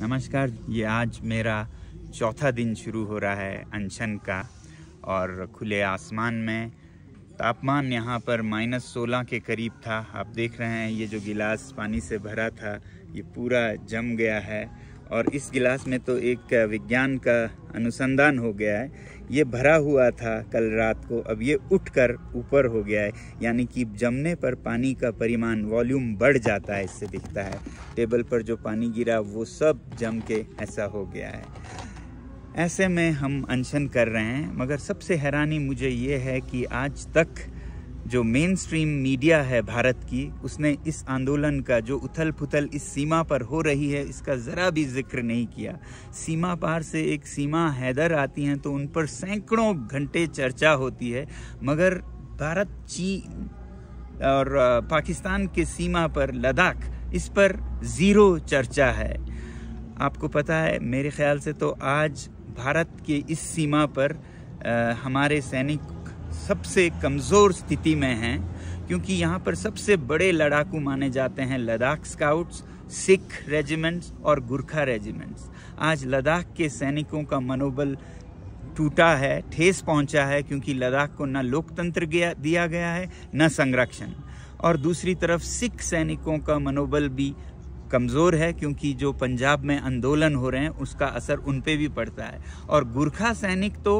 नमस्कार ये आज मेरा चौथा दिन शुरू हो रहा है अनशन का और खुले आसमान में तापमान यहाँ पर माइनस सोलह के करीब था आप देख रहे हैं ये जो गिलास पानी से भरा था ये पूरा जम गया है और इस गिलास में तो एक विज्ञान का अनुसंधान हो गया है ये भरा हुआ था कल रात को अब ये उठकर ऊपर हो गया है यानी कि जमने पर पानी का परिमाण वॉल्यूम बढ़ जाता है इससे दिखता है टेबल पर जो पानी गिरा वो सब जम के ऐसा हो गया है ऐसे में हम अनशन कर रहे हैं मगर सबसे हैरानी मुझे ये है कि आज तक जो मेन स्ट्रीम मीडिया है भारत की उसने इस आंदोलन का जो उथल पुथल इस सीमा पर हो रही है इसका ज़रा भी जिक्र नहीं किया सीमा पार से एक सीमा हैदर आती हैं तो उन पर सैकड़ों घंटे चर्चा होती है मगर भारत चीन और पाकिस्तान के सीमा पर लद्दाख इस पर ज़ीरो चर्चा है आपको पता है मेरे ख्याल से तो आज भारत के इस सीमा पर आ, हमारे सैनिक सबसे कमज़ोर स्थिति में हैं क्योंकि यहाँ पर सबसे बड़े लड़ाकू माने जाते हैं लद्दाख स्काउट्स सिख रेजिमेंट्स और गुरखा रेजिमेंट्स आज लद्दाख के सैनिकों का मनोबल टूटा है ठेस पहुंचा है क्योंकि लद्दाख को न लोकतंत्र दिया गया है न संरक्षण और दूसरी तरफ सिख सैनिकों का मनोबल भी कमज़ोर है क्योंकि जो पंजाब में आंदोलन हो रहे हैं उसका असर उन पर भी पड़ता है और गुरखा सैनिक तो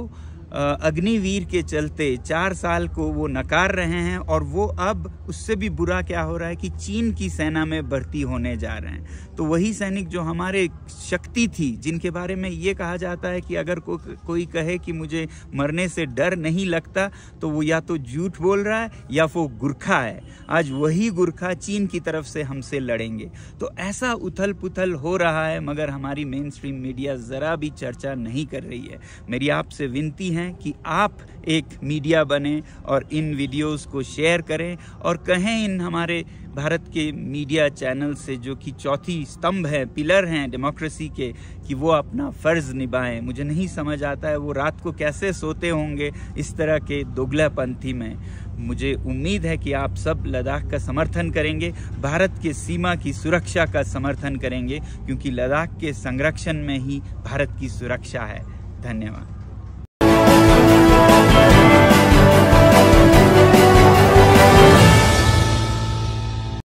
अग्निवीर के चलते चार साल को वो नकार रहे हैं और वो अब उससे भी बुरा क्या हो रहा है कि चीन की सेना में भर्ती होने जा रहे हैं तो वही सैनिक जो हमारे शक्ति थी जिनके बारे में ये कहा जाता है कि अगर को, कोई कहे कि मुझे मरने से डर नहीं लगता तो वो या तो झूठ बोल रहा है या वो गुरखा है आज वही गुरखा चीन की तरफ से हमसे लड़ेंगे तो ऐसा उथल पुथल हो रहा है मगर हमारी मेन स्ट्रीम मीडिया ज़रा भी चर्चा नहीं कर रही है मेरी आपसे विनती है हैं कि आप एक मीडिया बने और इन वीडियोस को शेयर करें और कहें इन हमारे भारत के मीडिया चैनल से जो कि चौथी स्तंभ है पिलर हैं डेमोक्रेसी के कि वो अपना फ़र्ज़ निभाएं मुझे नहीं समझ आता है वो रात को कैसे सोते होंगे इस तरह के दुगलापंथी में मुझे उम्मीद है कि आप सब लद्दाख का समर्थन करेंगे भारत के सीमा की सुरक्षा का समर्थन करेंगे क्योंकि लद्दाख के संरक्षण में ही भारत की सुरक्षा है धन्यवाद